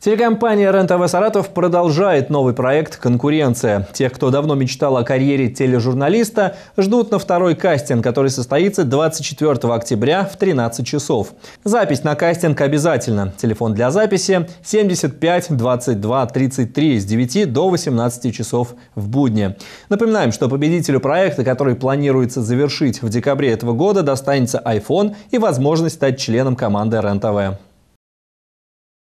Телекомпания РЕН-ТВ «Саратов» продолжает новый проект «Конкуренция». Тех, кто давно мечтал о карьере тележурналиста, ждут на второй кастинг, который состоится 24 октября в 13 часов. Запись на кастинг обязательно. Телефон для записи 75 22 33 с 9 до 18 часов в будни. Напоминаем, что победителю проекта, который планируется завершить в декабре этого года, достанется iPhone и возможность стать членом команды РЕН-ТВ.